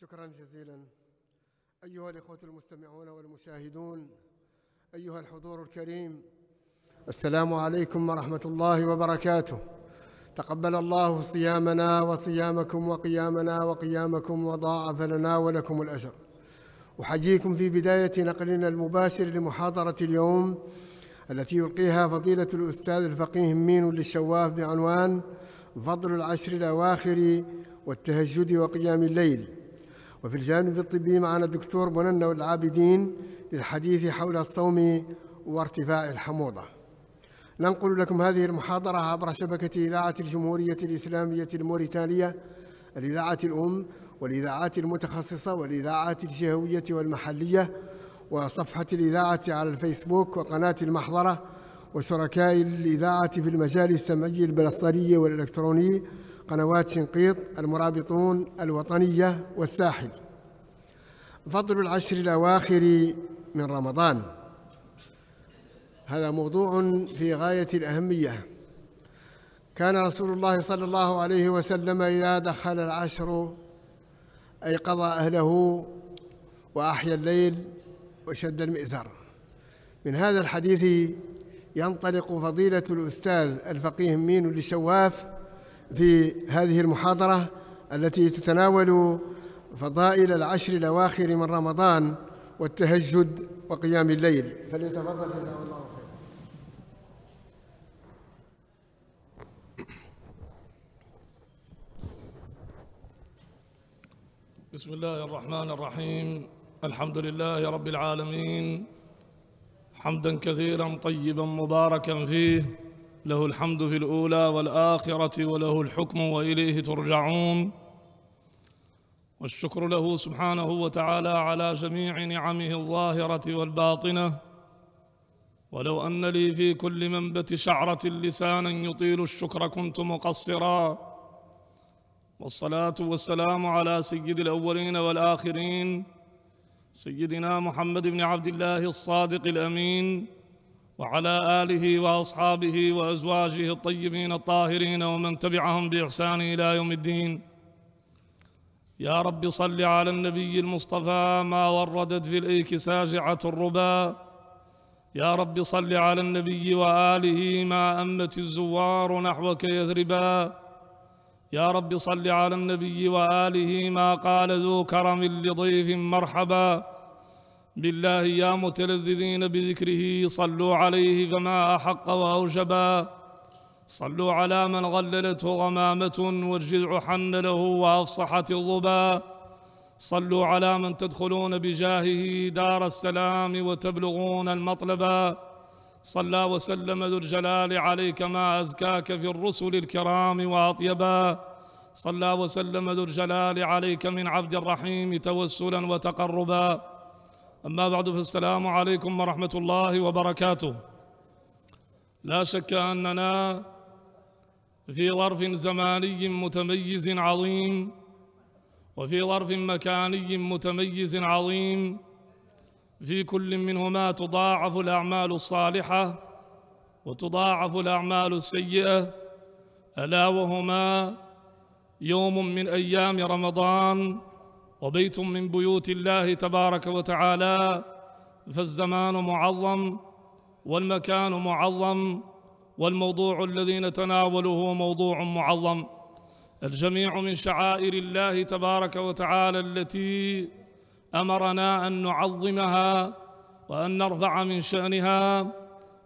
شكرا جزيلا أيها الإخوة المستمعون والمشاهدون أيها الحضور الكريم السلام عليكم ورحمة الله وبركاته تقبل الله صيامنا وصيامكم وقيامنا وقيامكم وضاعف لنا ولكم الأجر أحييكم في بداية نقلنا المباشر لمحاضرة اليوم التي يلقيها فضيلة الأستاذ الفقيه مين للشواف بعنوان فضل العشر الأواخر والتهجد وقيام الليل وفي الجانب الطبي معنا الدكتور بننا العابدين للحديث حول الصوم وارتفاع الحموضة ننقل لكم هذه المحاضرة عبر شبكة إذاعة الجمهورية الإسلامية الموريتانية الإذاعة الأم والإذاعات المتخصصة والإذاعات الجهوية والمحلية وصفحة الإذاعة على الفيسبوك وقناة المحضرة وشركاء الإذاعة في المجال السمعي البلاستري والإلكتروني قنوات شنقيط المرابطون الوطنية والساحل فضل العشر الأواخر من رمضان هذا موضوع في غاية الأهمية كان رسول الله صلى الله عليه وسلم إذا دخل العشر أيقظ أهله وأحيا الليل وشد المئزر من هذا الحديث ينطلق فضيلة الأستاذ الفقيه مين لشواف في هذه المحاضرة التي تتناول فضائل العشر الأواخر من رمضان والتهجد وقيام الليل فليتفضل جزاه الله خير بسم الله الرحمن الرحيم الحمد لله رب العالمين حمدا كثيرا طيبا مباركا فيه له الحمد في الأولى والآخرة وله الحكم وإليه ترجعون والشكر له سبحانه وتعالى على جميع نعمه الظاهرة والباطنة ولو أن لي في كل منبت شعرة لسانا يطيل الشكر كنت مقصرا والصلاة والسلام على سيد الأولين والآخرين سيدنا محمد بن عبد الله الصادق الأمين وعلى آله وأصحابه وأزواجه الطيبين الطاهرين ومن تبعهم بإحسان إلى يوم الدين يا رب صل على النبي المصطفى ما وردت في الإيك ساجعة الربا يا رب صل على النبي وآله ما أمت الزوار نحوك يثربا يا رب صل على النبي وآله ما قال ذو كرم لضيف مرحبا بالله يا متلذذين بذكره صلوا عليه فما أحق وأوجبا صلوا على من غللته غمامة والجذع حن له وأفصحت الظبا صلوا على من تدخلون بجاهه دار السلام وتبلغون المطلبا صلى وسلم ذو الجلال عليك ما أزكاك في الرسل الكرام وأطيبا صلى وسلم ذو الجلال عليك من عبد الرحيم توسلا وتقربا أما بعد فالسلام عليكم ورحمة الله وبركاته لا شك أننا في ظرف زماني متميز عظيم وفي ظرف مكاني متميز عظيم في كل منهما تضاعف الأعمال الصالحة وتضاعف الأعمال السيئة ألا وهما يوم من أيام رمضان وبيت من بيوت الله تبارك وتعالى فالزمان معظم والمكان معظم والموضوع الذي نتناوله هو موضوع معظم الجميع من شعائر الله تبارك وتعالى التي أمرنا أن نعظمها وأن نرفع من شأنها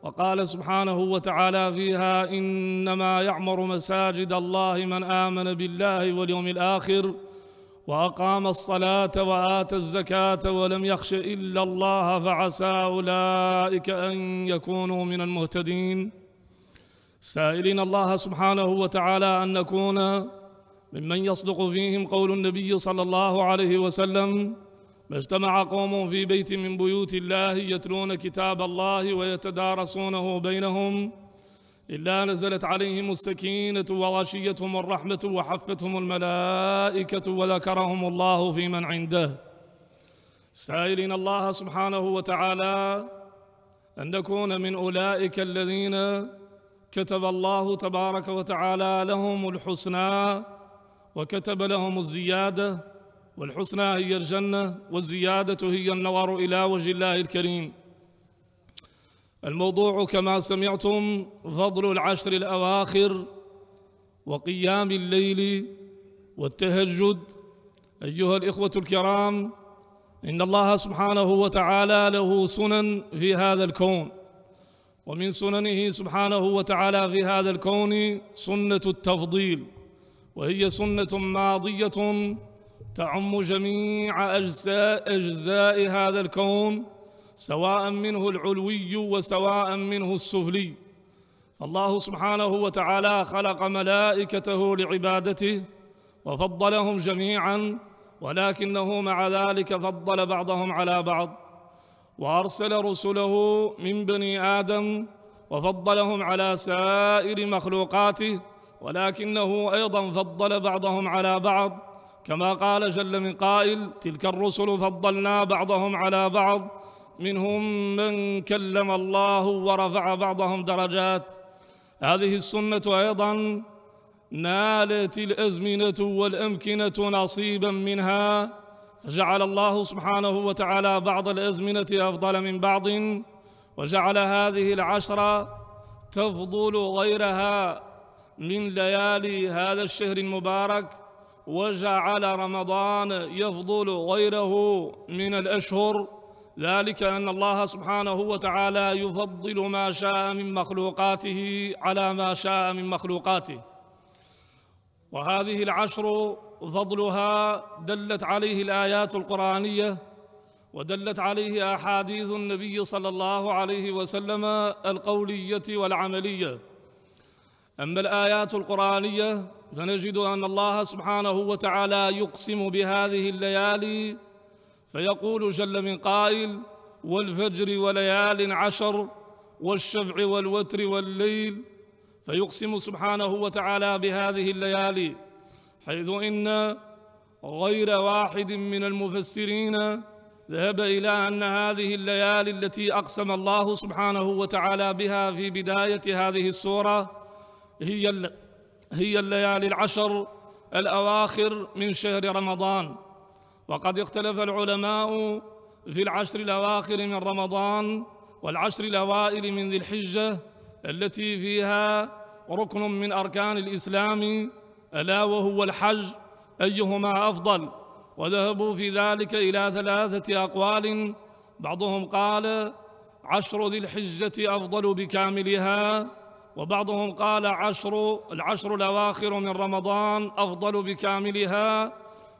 وقال سبحانه وتعالى فيها إنما يعمر مساجد الله من آمن بالله واليوم الآخر وأقام الصلاة وآتى الزكاة ولم يخش إلا الله فعسى أولئك أن يكونوا من المهتدين سائلين الله سبحانه وتعالى أن نكون ممن يصدق فيهم قول النبي صلى الله عليه وسلم ما اجتمع قوم في بيت من بيوت الله يتلون كتاب الله ويتدارسونه بينهم إلا نزلت عليهم السكينة وغشيتهم الرحمة وحفتهم الملائكة وذكرهم الله في من عنده سائلين الله سبحانه وتعالى أن نكون من أولئك الذين كتب الله تبارك وتعالى لهم الحسنى وكتب لهم الزيادة والحسنى هي الجنة والزيادة هي النور إلى وجه الله الكريم الموضوع كما سمعتم فضل العشر الأواخر وقيام الليل والتهجد أيها الإخوة الكرام إن الله سبحانه وتعالى له سنن في هذا الكون ومن سننه سبحانه وتعالى في هذا الكون سنة التفضيل وهي سنة ماضية تعم جميع أجزاء, أجزاء هذا الكون سواء منه العلوي وسواء منه السفلي الله سبحانه وتعالى خلق ملائكته لعبادته وفضلهم جميعا ولكنه مع ذلك فضل بعضهم على بعض وارسل رسله من بني ادم وفضلهم على سائر مخلوقاته ولكنه ايضا فضل بعضهم على بعض كما قال جل من قائل تلك الرسل فضلنا بعضهم على بعض منهم من كلم الله ورفع بعضهم درجات هذه السنة أيضا نالت الأزمنة والأمكنة نصيبا منها فجعل الله سبحانه وتعالى بعض الأزمنة أفضل من بعض وجعل هذه العشرة تفضل غيرها من ليالي هذا الشهر المبارك وجعل رمضان يفضل غيره من الأشهر ذلك أن الله سبحانه وتعالى يفضل ما شاء من مخلوقاته على ما شاء من مخلوقاته وهذه العشر فضلها دلت عليه الآيات القرآنية ودلت عليه أحاديث النبي صلى الله عليه وسلم القولية والعملية أما الآيات القرآنية فنجد أن الله سبحانه وتعالى يقسم بهذه الليالي فيقول جل من قائل والفجر وليال عشر والشفع والوتر والليل فيقسم سبحانه وتعالى بهذه الليالي حيث إن غير واحد من المفسرين ذهب إلى أن هذه الليالي التي أقسم الله سبحانه وتعالى بها في بداية هذه السورة هي هي الليالي العشر الأواخر من شهر رمضان وقد اختلف العلماء في العشر الأواخر من رمضان والعشر الأوائل من ذي الحجة التي فيها ركن من أركان الإسلام ألا وهو الحج أيهما أفضل وذهبوا في ذلك إلى ثلاثة أقوال بعضهم قال عشر ذي الحجة أفضل بكاملها وبعضهم قال عشر العشر الأواخر من رمضان أفضل بكاملها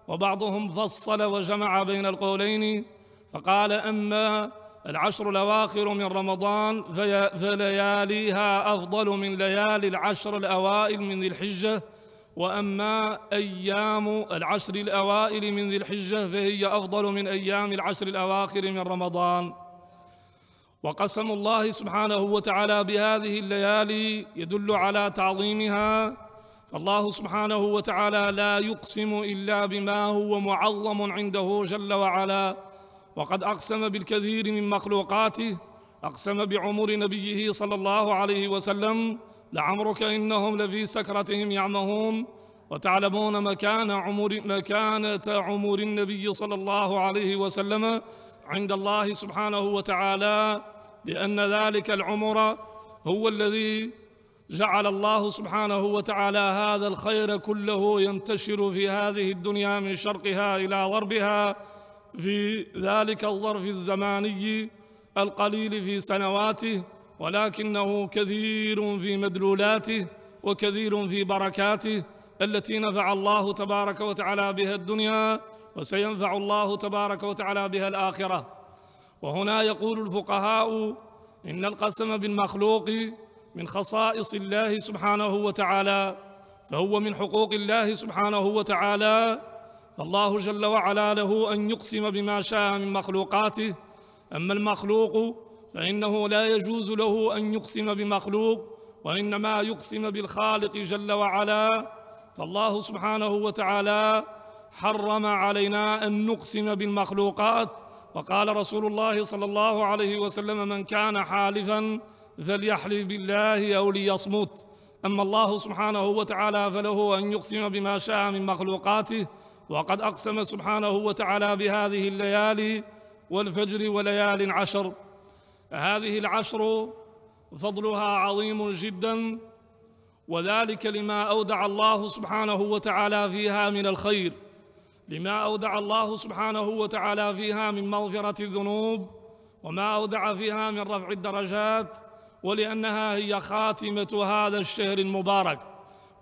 وبعضهم فصل وجمع بين القولين فقال أما العشر الأواخر من رمضان فلياليها أفضل من ليالي العشر الأوائل من ذي الحجة وأما أيام العشر الأوائل من ذي الحجة فهي أفضل من أيام العشر الأواخر من رمضان وقسم الله سبحانه وتعالى بهذه الليالي يدل على تعظيمها فالله سبحانه وتعالى لا يقسم إلا بما هو معظم عنده جل وعلا وقد أقسم بالكثير من مخلوقاته أقسم بعمر نبيه صلى الله عليه وسلم لعمرك إنهم لفي سكرتهم يعمهون وتعلمون مكان عمر مكانة عمر النبي صلى الله عليه وسلم عند الله سبحانه وتعالى لأن ذلك العمر هو الذي جعل الله سبحانه وتعالى هذا الخير كله ينتشر في هذه الدنيا من شرقها إلى غربها في ذلك الظرف الزماني القليل في سنواته ولكنه كثير في مدلولاته وكثير في بركاته التي نفع الله تبارك وتعالى بها الدنيا وسينفع الله تبارك وتعالى بها الآخرة وهنا يقول الفقهاء إن القسم بالمخلوق من خصائص الله سبحانه وتعالى فهو من حقوق الله سبحانه وتعالى فالله جل وعلا له أن يقسم بما شاء من مخلوقاته أما المخلوق فإنه لا يجوز له أن يقسم بمخلوق وإنما يقسم بالخالق جل وعلا فالله سبحانه وتعالى حرم علينا أن نقسم بالمخلوقات وقال رسول الله صلى الله عليه وسلم من كان حالفاً فليحلف بالله أو ليصمت أما الله سبحانه وتعالى فله أن يقسم بما شاء من مخلوقاته وقد أقسم سبحانه وتعالى بهذه الليالي والفجر وليال عشر هذه العشر فضلها عظيم جدا وذلك لما أودع الله سبحانه وتعالى فيها من الخير لما أودع الله سبحانه وتعالى فيها من مغفرة الذنوب وما أودع فيها من رفع الدرجات ولأنها هي خاتمة هذا الشهر المبارك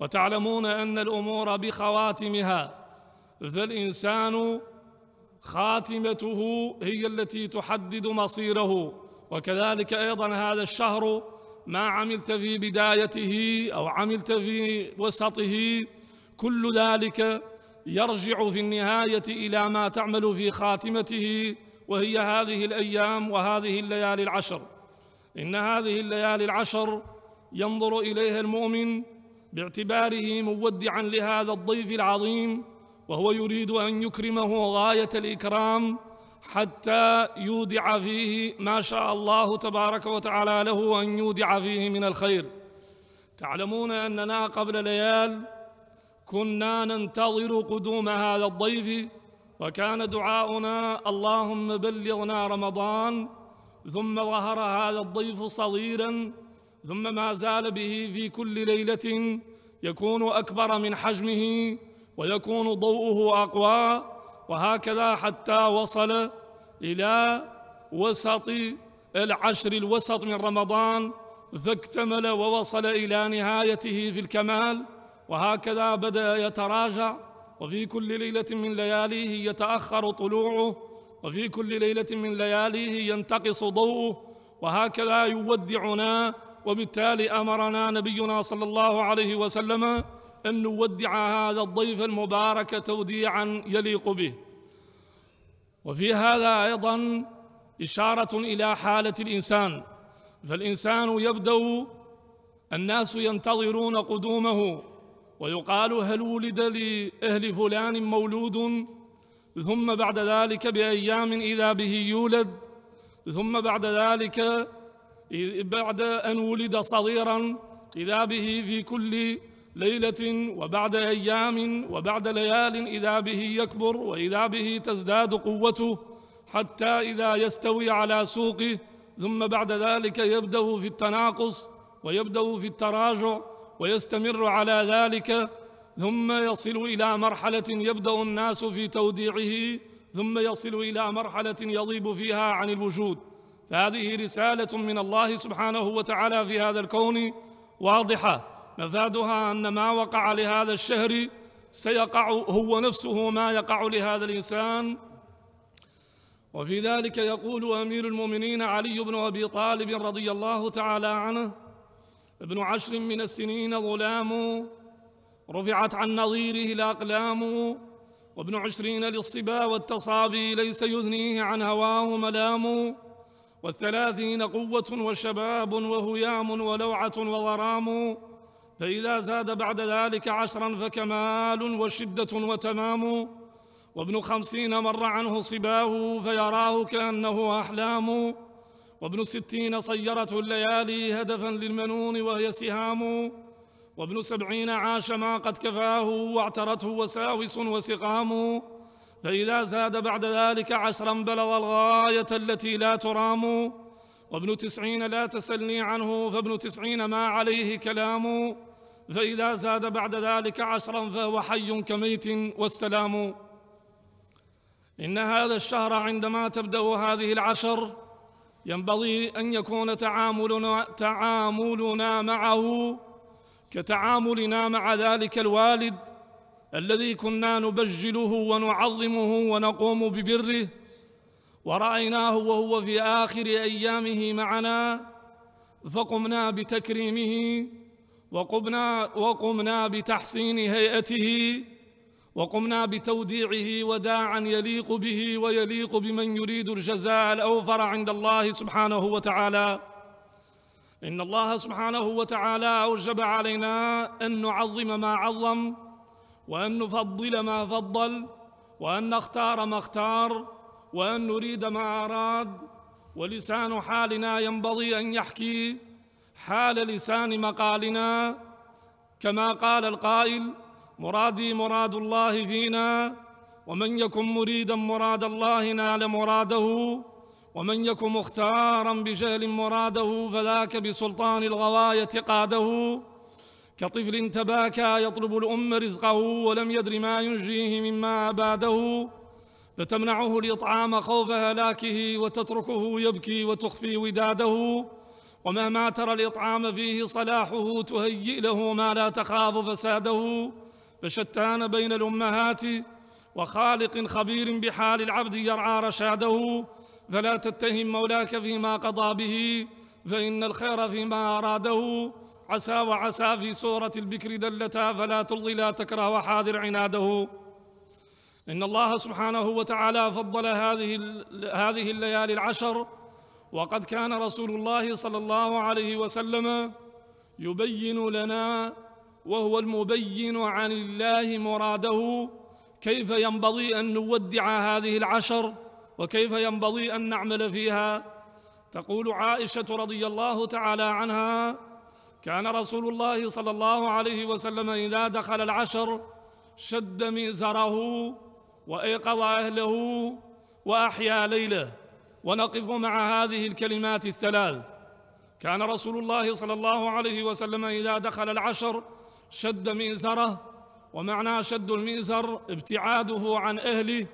وتعلمون أن الأمور بخواتمها فالإنسان خاتمته هي التي تحدد مصيره وكذلك أيضا هذا الشهر ما عملت في بدايته أو عملت في وسطه كل ذلك يرجع في النهاية إلى ما تعمل في خاتمته وهي هذه الأيام وهذه الليالي العشر إن هذه الليالي العشر ينظر إليها المؤمن باعتباره مودعا لهذا الضيف العظيم وهو يريد أن يكرمه غاية الإكرام حتى يودع فيه ما شاء الله تبارك وتعالى له أن يودع فيه من الخير تعلمون أننا قبل ليال كنا ننتظر قدوم هذا الضيف وكان دعاؤنا اللهم بلغنا رمضان ثم ظهر هذا الضيف صغيرا ثم ما زال به في كل ليلة يكون أكبر من حجمه ويكون ضوءه أقوى وهكذا حتى وصل إلى وسط العشر الوسط من رمضان فاكتمل ووصل إلى نهايته في الكمال وهكذا بدأ يتراجع وفي كل ليلة من لياليه يتأخر طلوعه وفي كل ليلة من لياليه ينتقص ضوءه وهكذا يودعنا وبالتالي أمرنا نبينا صلى الله عليه وسلم أن نودع هذا الضيف المبارك توديعا يليق به وفي هذا أيضا إشارة إلى حالة الإنسان فالإنسان يبدأ الناس ينتظرون قدومه ويقال هل ولد لأهل فلان مولود ثم بعد ذلك بأيام إذا به يولد ثم بعد ذلك بعد أن ولد صغيرا إذا به في كل ليلة وبعد أيام وبعد ليال إذا به يكبر وإذا به تزداد قوته حتى إذا يستوي على سوقه ثم بعد ذلك يبدأ في التناقص ويبدأ في التراجع ويستمر على ذلك ثم يصل إلى مرحلة يبدأ الناس في توديعه ثم يصل إلى مرحلة يضيب فيها عن الوجود فهذه رسالة من الله سبحانه وتعالى في هذا الكون واضحة مفادها أن ما وقع لهذا الشهر سيقع هو نفسه ما يقع لهذا الإنسان وفي ذلك يقول أمير المؤمنين علي بن أبي طالب رضي الله تعالى عنه ابن عشر من السنين ظلام رفعت عن نظيره الأقلام وابن عشرين للصبا والتصابي ليس يثنيه عن هواه ملام والثلاثين قوة وشباب وهيام ولوعة وغرام فإذا زاد بعد ذلك عشرا فكمال وشدة وتمام وابن خمسين مر عنه صباه فيراه كأنه أحلام وابن ستين صيرته الليالي هدفا للمنون وهي سهام وابن سبعين عاش ما قد كفاه واعترته وساوس وسقام فإذا زاد بعد ذلك عشرا بلغ الغاية التي لا ترام وابن تسعين لا تسلني عنه فابن تسعين ما عليه كلام فإذا زاد بعد ذلك عشرا فهو حي كميت والسلام إن هذا الشهر عندما تبدأ هذه العشر ينبغي أن يكون تعاملنا, تعاملنا معه كتعاملنا مع ذلك الوالد الذي كنا نبجله ونعظمه ونقوم ببره ورأيناه وهو في آخر أيامه معنا فقمنا بتكريمه وقمنا, وقمنا بتحسين هيئته وقمنا بتوديعه وداعا يليق به ويليق بمن يريد الجزاء الأوفر عند الله سبحانه وتعالى إن الله سبحانه وتعالى أوجب علينا أن نعظم ما عظم وأن نفضل ما فضل وأن نختار ما اختار وأن نريد ما أراد ولسان حالنا ينبغي أن يحكي حال لسان مقالنا كما قال القائل مرادي مراد الله فينا ومن يكن مريدا مراد الله نال مراده ومن يك مختارا بجهل مراده فذاك بسلطان الغواية قاده كطفل تباكى يطلب الأم رزقه ولم يدر ما ينجيه مما أباده فتمنعه الإطعام خوف هلاكه وتتركه يبكي وتخفي وداده ومهما ترى الإطعام فيه صلاحه تهيئ له ما لا تخاف فساده فشتان بين الأمهات وخالق خبير بحال العبد يرعى رشاده فلا تتهم مولاك فيما قضى به فإن الخير فيما أراده عسى وعسى في سورة البكر دلتا فلا تلغي لا تكره وحاذر عناده إن الله سبحانه وتعالى فضل هذه هذه الليالي العشر وقد كان رسول الله صلى الله عليه وسلم يبين لنا وهو المبين عن الله مراده كيف ينبغي أن نودع هذه العشر وكيف ينبغي أن نعمل فيها تقول عائشة رضي الله تعالى عنها كان رسول الله صلى الله عليه وسلم إذا دخل العشر شد ميزره وأيقظ أهله وأحيا ليله ونقف مع هذه الكلمات الثلاث كان رسول الله صلى الله عليه وسلم إذا دخل العشر شد ميزره ومعنى شد الميزر ابتعاده عن أهله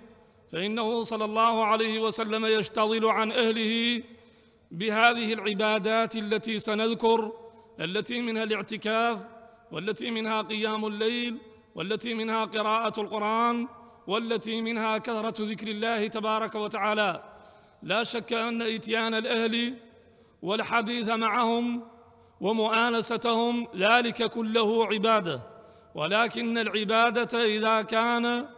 فإنه صلى الله عليه وسلم يشتغل عن أهله بهذه العبادات التي سنذكر التي منها الاعتكاف والتي منها قيام الليل والتي منها قراءة القرآن والتي منها كثرة ذكر الله تبارك وتعالى لا شك أن إتيان الأهل والحديث معهم ومؤانستهم ذلك كله عبادة ولكن العبادة إذا كان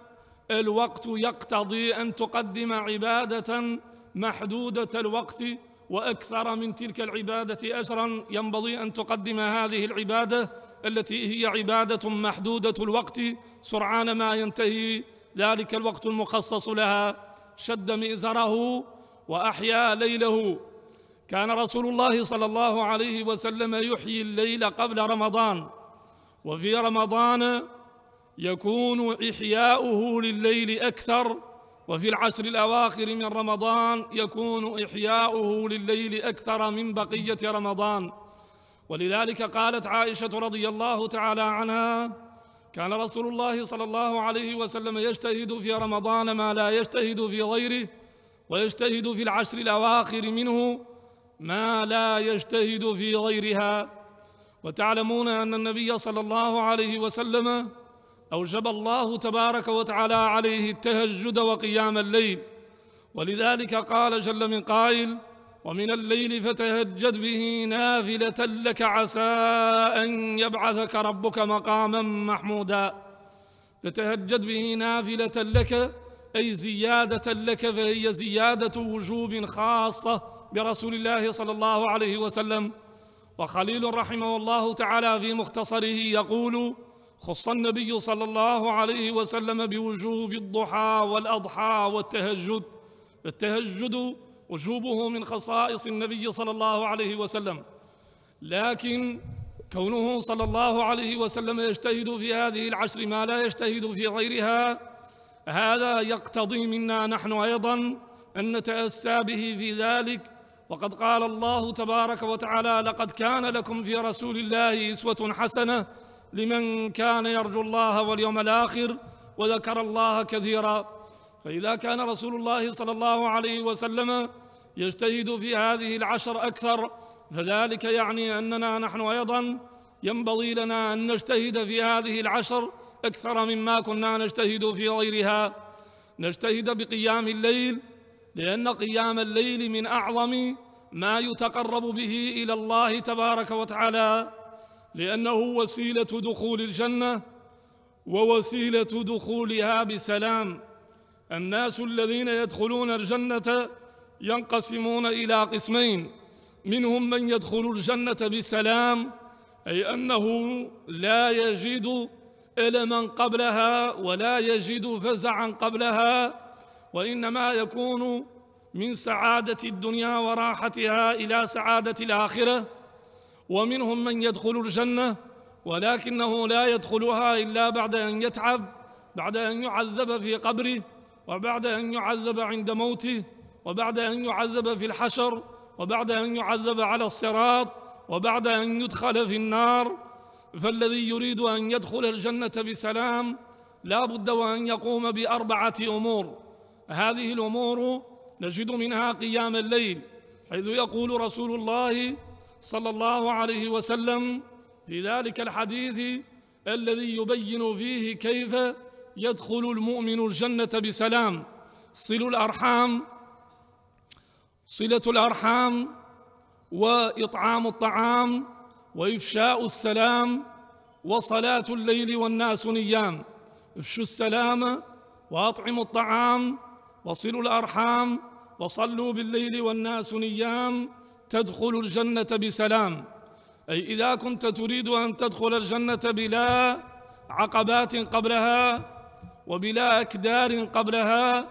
الوقت يقتضي أن تقدم عبادة محدودة الوقت وأكثر من تلك العبادة أجرا ينبغي أن تقدم هذه العبادة التي هي عبادة محدودة الوقت سرعان ما ينتهي ذلك الوقت المخصص لها شد مئزره وأحيا ليله كان رسول الله صلى الله عليه وسلم يحيي الليل قبل رمضان وفي رمضان يكون إحياؤه لليل أكثر وفي العشر الأواخر من رمضان يكون إحياؤه لليل أكثر من بقية رمضان ولذلك قالت عائشة رضي الله تعالى عنها كان رسول الله صلى الله عليه وسلم يجتهد في رمضان ما لا يجتهد في غيره ويجتهد في العشر الأواخر منه ما لا يجتهد في غيرها وتعلمون أن النبي صلى الله عليه وسلم أوجب الله تبارك وتعالى عليه التهجد وقيام الليل ولذلك قال جل من قائل ومن الليل فتهجد به نافلة لك عسى أن يبعثك ربك مقاما محمودا فتهجد به نافلة لك أي زيادة لك فهي زيادة وجوب خاصة برسول الله صلى الله عليه وسلم وخليل رحمه الله تعالى في مختصره يقول خص النبي صلى الله عليه وسلم بوجوب الضحى والأضحى والتهجد فالتهجد وجوبه من خصائص النبي صلى الله عليه وسلم لكن كونه صلى الله عليه وسلم يجتهد في هذه العشر ما لا يجتهد في غيرها هذا يقتضي منا نحن أيضا أن نتأسى به في ذلك وقد قال الله تبارك وتعالى لقد كان لكم في رسول الله أسوة حسنة لمن كان يرجو الله واليوم الآخر وذكر الله كثيرا فإذا كان رسول الله صلى الله عليه وسلم يجتهد في هذه العشر أكثر فذلك يعني أننا نحن أيضا ينبغي لنا أن نجتهد في هذه العشر أكثر مما كنا نجتهد في غيرها نجتهد بقيام الليل لأن قيام الليل من أعظم ما يتقرب به إلى الله تبارك وتعالى لأنه وسيلة دخول الجنة ووسيلة دخولها بسلام الناس الذين يدخلون الجنة ينقسمون إلى قسمين منهم من يدخل الجنة بسلام أي أنه لا يجد ألما قبلها ولا يجد فزعا قبلها وإنما يكون من سعادة الدنيا وراحتها إلى سعادة الآخرة ومنهم من يدخل الجنة ولكنه لا يدخلها إلا بعد أن يتعب بعد أن يعذب في قبره وبعد أن يعذب عند موته وبعد أن يعذب في الحشر وبعد أن يعذب على الصراط وبعد أن يدخل في النار فالذي يريد أن يدخل الجنة بسلام لا بد وأن يقوم بأربعة أمور هذه الأمور نجد منها قيام الليل حيث يقول رسول الله صلى الله عليه وسلم في ذلك الحديث الذي يبين فيه كيف يدخل المؤمن الجنة بسلام صل الأرحام صلة الأرحام وإطعام الطعام وإفشاء السلام وصلاة الليل والناس نيام افشوا السلام وأطعموا الطعام وصلوا الأرحام وصلوا بالليل والناس نيام تدخل الجنة بسلام أي إذا كنت تريد أن تدخل الجنة بلا عقبات قبلها وبلا أكدار قبلها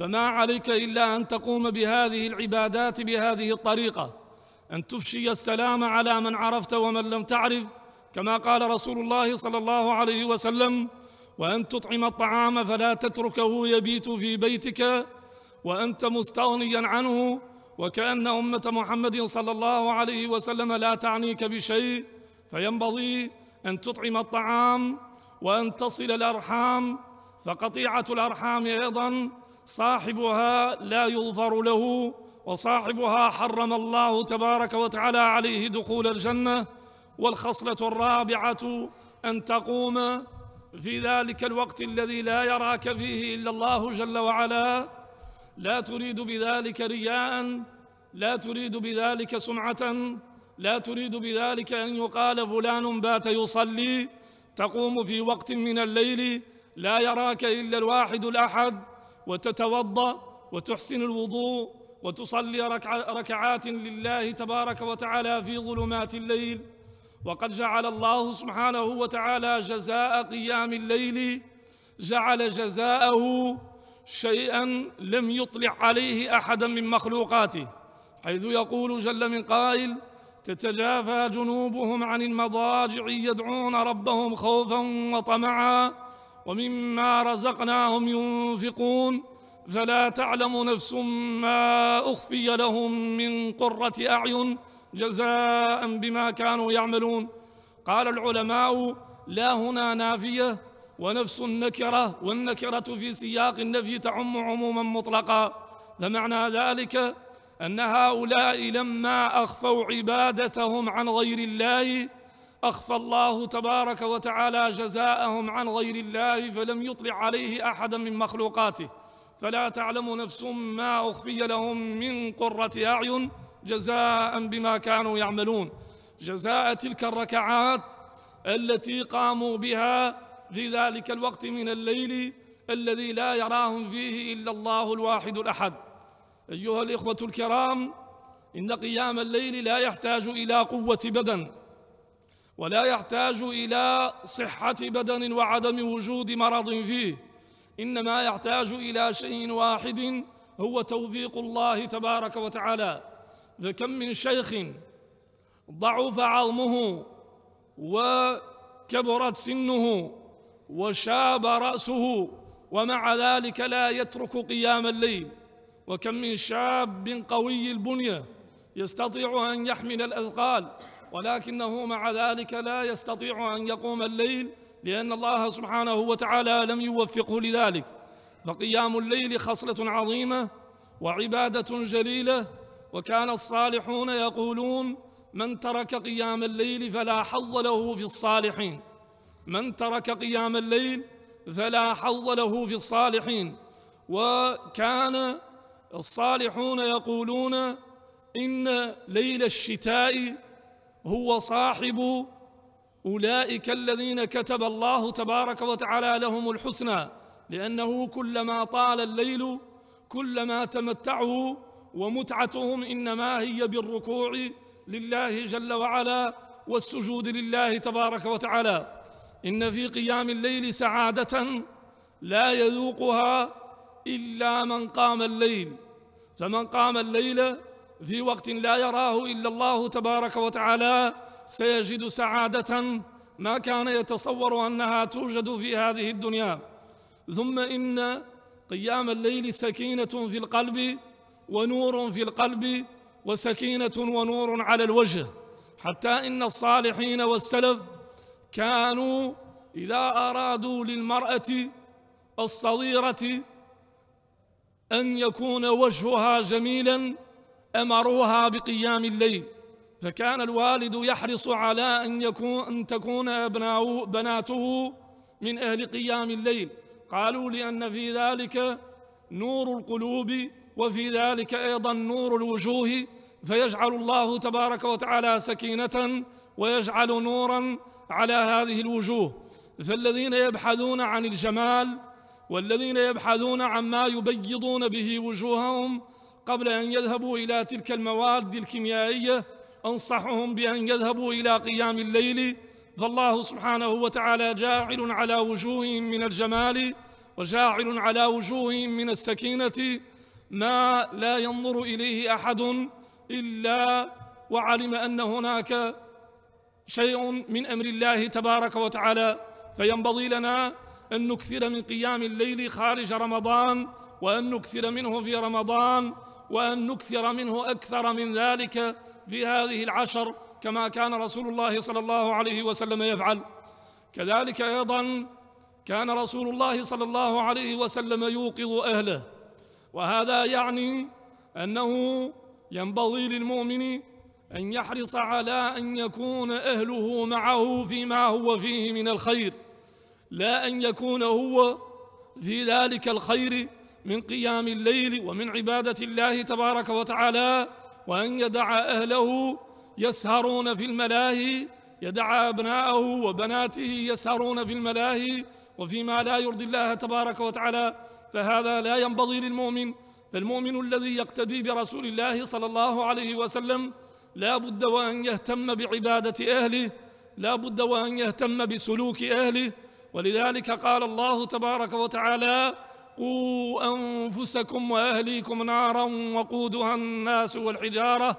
فما عليك إلا أن تقوم بهذه العبادات بهذه الطريقة أن تفشي السلام على من عرفت ومن لم تعرف كما قال رسول الله صلى الله عليه وسلم وأن تطعم الطعام فلا تتركه يبيت في بيتك وأنت مستغنيا عنه وكأن أمة محمد صلى الله عليه وسلم لا تعنيك بشيء فينبغي أن تطعم الطعام وأن تصل الأرحام فقطيعة الأرحام أيضا صاحبها لا يغفر له وصاحبها حرم الله تبارك وتعالى عليه دخول الجنة والخصلة الرابعة أن تقوم في ذلك الوقت الذي لا يراك فيه إلا الله جل وعلا لا تريد بذلك رياء لا تريد بذلك سمعة لا تريد بذلك أن يقال فلان بات يصلي تقوم في وقت من الليل لا يراك إلا الواحد الأحد وتتوضأ وتحسن الوضوء وتصلي ركعات لله تبارك وتعالى في ظلمات الليل وقد جعل الله سبحانه وتعالى جزاء قيام الليل جعل جزاءه شيئا لم يطلع عليه أحدا من مخلوقاته حيث يقول جل من قائل تتجافى جنوبهم عن المضاجع يدعون ربهم خوفا وطمعا ومما رزقناهم ينفقون فلا تعلم نفس ما أخفي لهم من قرة أعين جزاء بما كانوا يعملون قال العلماء لا هنا نافية ونفس النكرة والنكرة في سياق النفي تعم عموما مطلقا فمعنى ذلك أن هؤلاء لما أخفوا عبادتهم عن غير الله أخفى الله تبارك وتعالى جزاءهم عن غير الله فلم يطلع عليه أحدا من مخلوقاته فلا تعلم نفس ما أخفي لهم من قرة أعين جزاء بما كانوا يعملون جزاء تلك الركعات التي قاموا بها في ذلك الوقت من الليل الذي لا يراهم فيه إلا الله الواحد الأحد أيها الإخوة الكرام إن قيام الليل لا يحتاج إلى قوة بدن ولا يحتاج إلى صحة بدن وعدم وجود مرض فيه إنما يحتاج إلى شيء واحد هو توفيق الله تبارك وتعالى فكم من شيخ ضعف عظمه وكبرت سنه وشاب رأسه ومع ذلك لا يترك قيام الليل وكم من شاب قوي البنية يستطيع أن يحمل الأثقال ولكنه مع ذلك لا يستطيع أن يقوم الليل لأن الله سبحانه وتعالى لم يوفقه لذلك فقيام الليل خصلة عظيمة وعبادة جليلة وكان الصالحون يقولون من ترك قيام الليل فلا حظ له في الصالحين من ترك قيام الليل فلا حظ له في الصالحين وكان الصالحون يقولون إن ليل الشتاء هو صاحب أولئك الذين كتب الله تبارك وتعالى لهم الحسنى لأنه كلما طال الليل كلما تمتعوا ومتعتهم إنما هي بالركوع لله جل وعلا والسجود لله تبارك وتعالى إن في قيام الليل سعادة لا يذوقها إلا من قام الليل فمن قام الليل في وقت لا يراه إلا الله تبارك وتعالى سيجد سعادة ما كان يتصور أنها توجد في هذه الدنيا ثم إن قيام الليل سكينة في القلب ونور في القلب وسكينة ونور على الوجه حتى إن الصالحين والسلف كانوا إذا أرادوا للمرأة الصغيرة أن يكون وجهها جميلا أمروها بقيام الليل فكان الوالد يحرص على أن, يكون أن تكون أبناؤه بناته من أهل قيام الليل قالوا لأن في ذلك نور القلوب وفي ذلك أيضا نور الوجوه فيجعل الله تبارك وتعالى سكينة ويجعل نورا على هذه الوجوه فالذين يبحثون عن الجمال والذين يبحثون عن ما يبيضون به وجوههم قبل أن يذهبوا إلى تلك المواد الكيميائية أنصحهم بأن يذهبوا إلى قيام الليل فالله سبحانه وتعالى جاعل على وجوههم من الجمال وجاعل على وجوههم من السكينة ما لا ينظر إليه أحد إلا وعلم أن هناك شيء من امر الله تبارك وتعالى فينبغي لنا ان نكثر من قيام الليل خارج رمضان وان نكثر منه في رمضان وان نكثر منه اكثر من ذلك في هذه العشر كما كان رسول الله صلى الله عليه وسلم يفعل كذلك ايضا كان رسول الله صلى الله عليه وسلم يوقظ اهله وهذا يعني انه ينبغي للمؤمن أن يحرص على أن يكون أهله معه فيما هو فيه من الخير لا أن يكون هو في ذلك الخير من قيام الليل ومن عبادة الله تبارك وتعالى وأن يدع أهله يسهرون في الملاهي يدع أبناءه وبناته يسهرون في الملاهي وفيما لا يرضي الله تبارك وتعالى فهذا لا ينبغي للمؤمن فالمؤمن الذي يقتدي برسول الله صلى الله عليه وسلم لا بد وأن يهتم بعبادة أهله لا بد وأن يهتم بسلوك أهله ولذلك قال الله تبارك وتعالى قوا أنفسكم وأهليكم نارا وقودها الناس والحجارة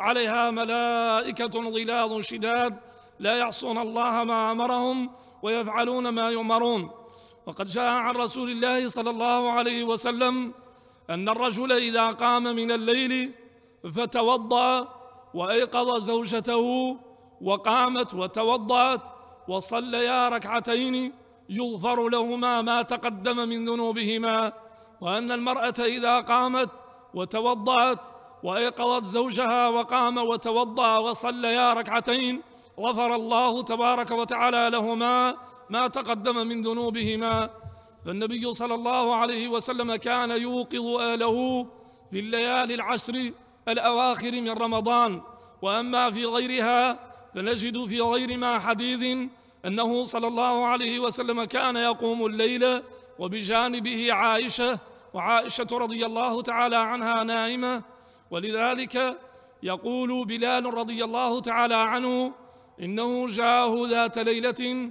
عليها ملائكة غلاظ شداد لا يعصون الله ما أمرهم ويفعلون ما يؤمرون وقد جاء عن رسول الله صلى الله عليه وسلم أن الرجل إذا قام من الليل فتوضأ وأيقظ زوجته وقامت وتوضأت وصليا ركعتين يغفر لهما ما تقدم من ذنوبهما وأن المرأة إذا قامت وتوضأت وأيقظت زوجها وقام وتوضأ وصليا ركعتين غفر الله تبارك وتعالى لهما ما تقدم من ذنوبهما فالنبي صلى الله عليه وسلم كان يوقظ أهله في الليالي العشر الأواخر من رمضان وأما في غيرها فنجد في غير ما حديث أنه صلى الله عليه وسلم كان يقوم الليل وبجانبه عائشة وعائشة رضي الله تعالى عنها نائمة ولذلك يقول بلال رضي الله تعالى عنه إنه جاءه ذات ليلة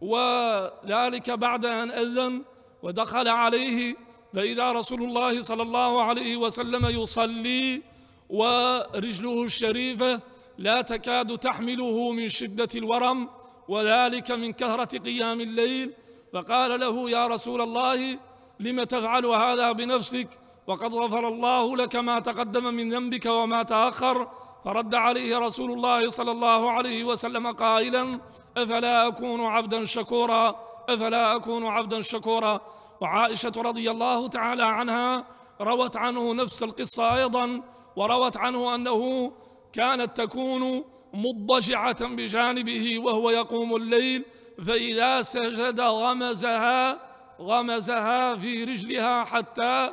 وذلك بعد أن أذن ودخل عليه فإذا رسول الله صلى الله عليه وسلم يصلي ورجله الشريفة لا تكاد تحمله من شدة الورم وذلك من كثرة قيام الليل فقال له يا رسول الله لم تفعل هذا بنفسك وقد غفر الله لك ما تقدم من ذنبك وما تأخر فرد عليه رسول الله صلى الله عليه وسلم قائلا أفلا أكون عبدا شكورا أفلا أكون عبدا شكورا وعائشة رضي الله تعالى عنها روت عنه نفس القصة أيضا وروت عنه أنه كانت تكون مضجعة بجانبه وهو يقوم الليل فإذا سجد غمزها غمزها في رجلها حتى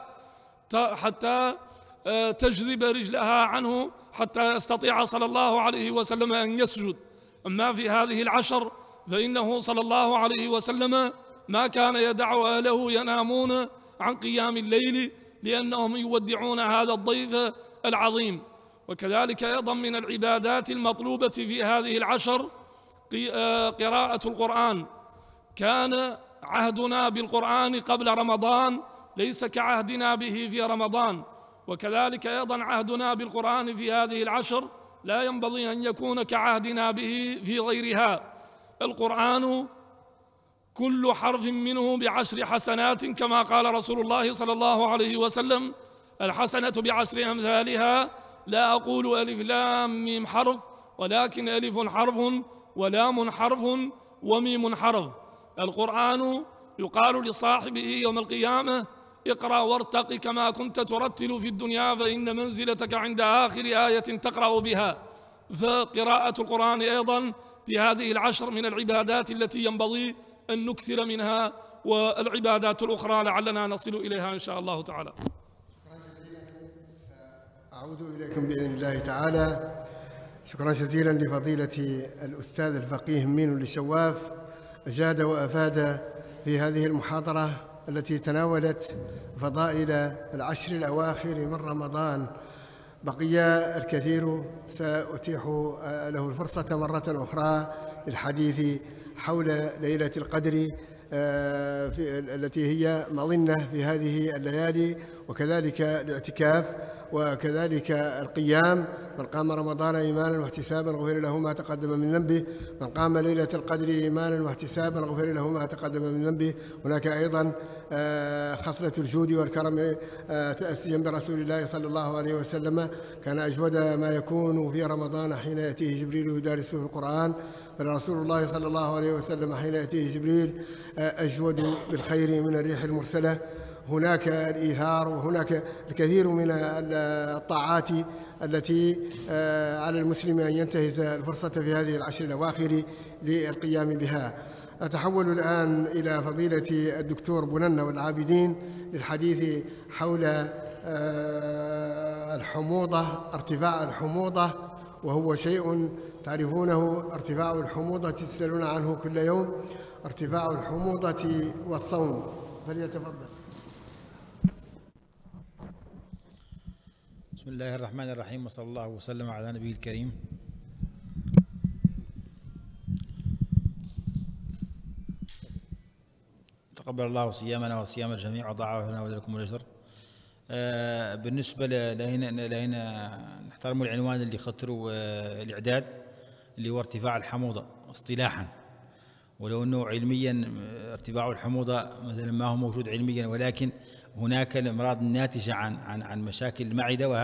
حتى آه، تجذب رجلها عنه حتى يستطيع صلى الله عليه وسلم أن يسجد أما في هذه العشر فإنه صلى الله عليه وسلم ما كان يدع أهله ينامون عن قيام الليل لأنهم يودعون هذا الضيف العظيم وكذلك أيضا من العبادات المطلوبة في هذه العشر آه، قراءة القرآن كان عهدنا بالقرآن قبل رمضان ليس كعهدنا به في رمضان وكذلك أيضا عهدنا بالقرآن في هذه العشر لا ينبغي أن يكون كعهدنا به في غيرها القرآن كل حرف منه بعشر حسنات كما قال رسول الله صلى الله عليه وسلم الحسنة بعشر أمثالها لا أقول ألف لام ميم حرف ولكن ألف حرف ولام حرف وميم حرف القرآن يقال لصاحبه يوم القيامة اقرأ وارتق كما كنت ترتل في الدنيا فإن منزلتك عند آخر آية تقرأ بها فقراءة القرآن أيضا في هذه العشر من العبادات التي ينبغي أن نكثر منها والعبادات الأخرى لعلنا نصل إليها إن شاء الله تعالى أعود إليكم بإذن الله تعالى شكرا جزيلا لفضيلة الأستاذ الفقيه مين الشواف أجاد وأفاد في هذه المحاضرة التي تناولت فضائل العشر الأواخر من رمضان بقي الكثير سأتيح له الفرصة مرة أخرى للحديث حول ليلة القدر آه، التي هي مظنة في هذه الليالي وكذلك الاعتكاف وكذلك القيام من قام رمضان إيمانا واحتسابا غفر له ما تقدم من ذنبه من قام ليلة القدر إيمانا واحتسابا غفر له ما تقدم من ذنبه هناك أيضا آه، خصلة الجود والكرم آه، تأسيا برسول الله صلى الله عليه وسلم كان أجود ما يكون في رمضان حين يأتيه جبريل يدارسه القرآن رسول الله صلى الله عليه وسلم حين يأتيه جبريل آه، أجود بالخير من الريح المرسلة هناك الإيثار وهناك الكثير من الطاعات التي آه، على المسلم أن ينتهز الفرصة في هذه العشر الأواخر للقيام بها أتحول الآن إلى فضيلة الدكتور بننا والعابدين للحديث حول آه، الحموضة ارتفاع الحموضة وهو شيء تعرفونه ارتفاع الحموضة تسألون عنه كل يوم ارتفاع الحموضة والصوم فليتفضل بسم الله الرحمن الرحيم وصلى الله وسلم على نبي الكريم تقبل الله صيامنا وصيام الجميع وضاعف لنا ولكم الاجر آه، بالنسبه لهنا لهنا نحترم العنوان اللي خطروا آه، الاعداد اللي هو ارتفاع الحموضه اصطلاحا ولو انه علميا آه، ارتفاع الحموضه مثلا ما هو موجود علميا ولكن هناك الامراض الناتجه عن عن عن مشاكل المعده وهذا